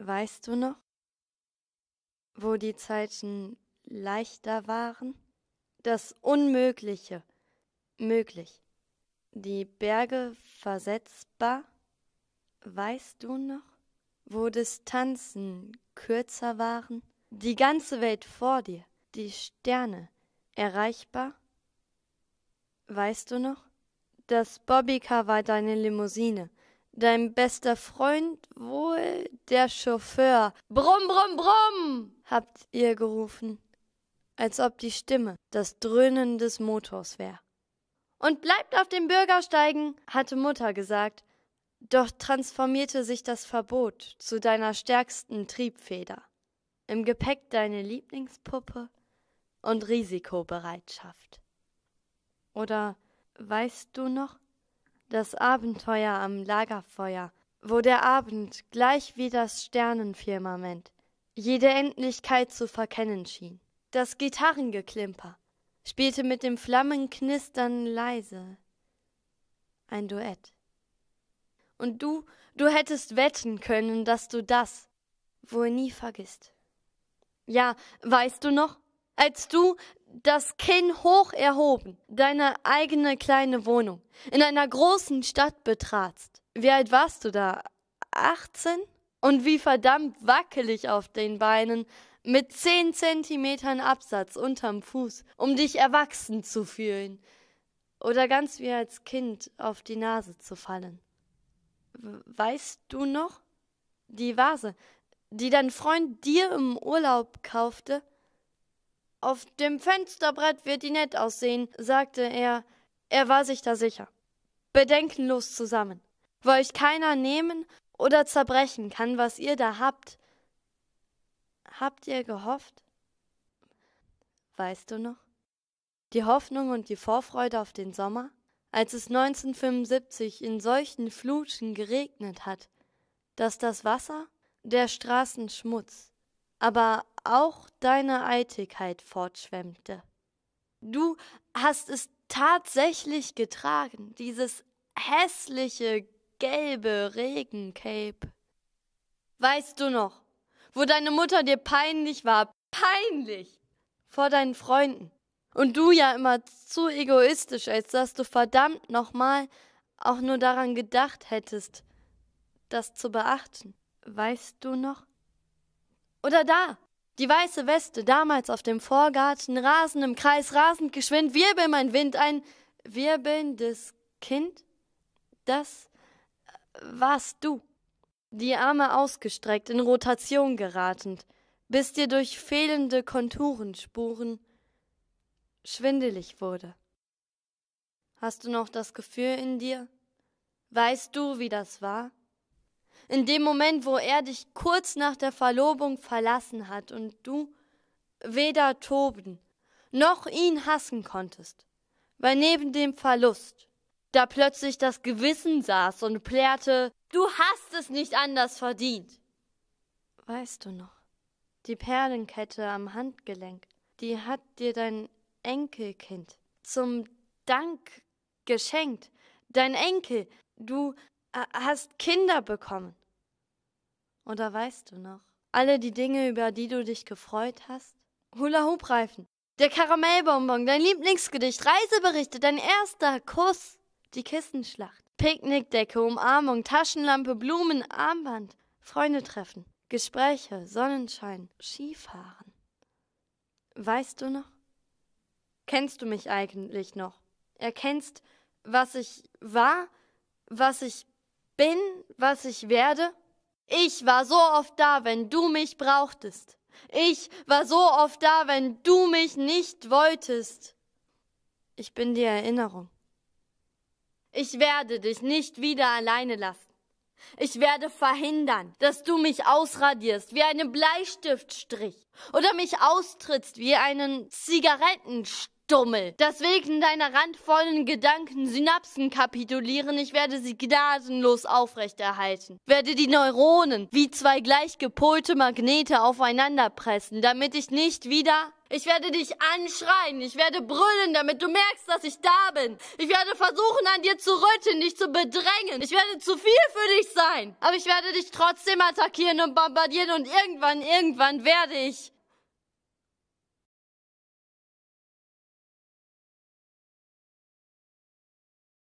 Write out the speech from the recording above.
Weißt du noch, wo die Zeiten leichter waren? Das Unmögliche möglich, die Berge versetzbar? Weißt du noch, wo Distanzen kürzer waren? Die ganze Welt vor dir, die Sterne erreichbar? Weißt du noch? Das Bobbycar war deine Limousine, dein bester Freund wohl der Chauffeur. Brumm, brumm, brumm, habt ihr gerufen, als ob die Stimme das Dröhnen des Motors wäre. Und bleibt auf dem Bürgersteigen, hatte Mutter gesagt, doch transformierte sich das Verbot zu deiner stärksten Triebfeder. Im Gepäck deine Lieblingspuppe und Risikobereitschaft. Oder weißt du noch? das Abenteuer am Lagerfeuer, wo der Abend gleich wie das Sternenfirmament jede Endlichkeit zu verkennen schien. Das Gitarrengeklimper spielte mit dem Flammenknistern leise ein Duett. Und du, du hättest wetten können, dass du das wohl nie vergisst. Ja, weißt du noch, als du das Kinn hoch erhoben, deine eigene kleine Wohnung in einer großen Stadt betratst. Wie alt warst du da? 18? Und wie verdammt wackelig auf den Beinen, mit zehn Zentimetern Absatz unterm Fuß, um dich erwachsen zu fühlen. Oder ganz wie als Kind auf die Nase zu fallen. Weißt du noch? Die Vase, die dein Freund dir im Urlaub kaufte, auf dem Fensterbrett wird die nett aussehen, sagte er. Er war sich da sicher. Bedenkenlos zusammen. Wo euch keiner nehmen oder zerbrechen kann, was ihr da habt. Habt ihr gehofft? Weißt du noch? Die Hoffnung und die Vorfreude auf den Sommer, als es 1975 in solchen Fluten geregnet hat, dass das Wasser, der Straßen Schmutz, aber auch deine Eitelkeit fortschwemmte. Du hast es tatsächlich getragen, dieses hässliche gelbe Regencape. Weißt du noch, wo deine Mutter dir peinlich war, peinlich vor deinen Freunden und du ja immer zu egoistisch, als dass du verdammt nochmal auch nur daran gedacht hättest, das zu beachten. Weißt du noch? Oder da, die weiße Weste, damals auf dem Vorgarten, rasend im Kreis, rasend geschwind, wirbel mein Wind, ein wirbelndes Kind? Das äh, warst du. Die Arme ausgestreckt, in Rotation geratend, bis dir durch fehlende Konturenspuren schwindelig wurde. Hast du noch das Gefühl in dir? Weißt du, wie das war? in dem Moment, wo er dich kurz nach der Verlobung verlassen hat und du weder toben noch ihn hassen konntest, weil neben dem Verlust da plötzlich das Gewissen saß und plärrte, du hast es nicht anders verdient. Weißt du noch, die Perlenkette am Handgelenk, die hat dir dein Enkelkind zum Dank geschenkt. Dein Enkel, du äh, hast Kinder bekommen. Oder weißt du noch, alle die Dinge, über die du dich gefreut hast? Hula-Hoop-Reifen, der Karamellbonbon, dein Lieblingsgedicht, Reiseberichte, dein erster Kuss, die Kissenschlacht, Picknickdecke, Umarmung, Taschenlampe, Blumen, Armband, Freunde treffen, Gespräche, Sonnenschein, Skifahren. Weißt du noch? Kennst du mich eigentlich noch? Erkennst, was ich war, was ich bin, was ich werde? Ich war so oft da, wenn du mich brauchtest. Ich war so oft da, wenn du mich nicht wolltest. Ich bin die Erinnerung. Ich werde dich nicht wieder alleine lassen. Ich werde verhindern, dass du mich ausradierst wie einen Bleistiftstrich oder mich austrittst wie einen Zigarettenstrich Dummel, dass wegen deiner randvollen Gedanken Synapsen kapitulieren. Ich werde sie gnadenlos aufrechterhalten. Werde die Neuronen wie zwei gleich gepolte Magnete aufeinander pressen, damit ich nicht wieder ich werde dich anschreien, ich werde brüllen, damit du merkst, dass ich da bin. Ich werde versuchen, an dir zu rütteln, dich zu bedrängen. Ich werde zu viel für dich sein. Aber ich werde dich trotzdem attackieren und bombardieren und irgendwann, irgendwann werde ich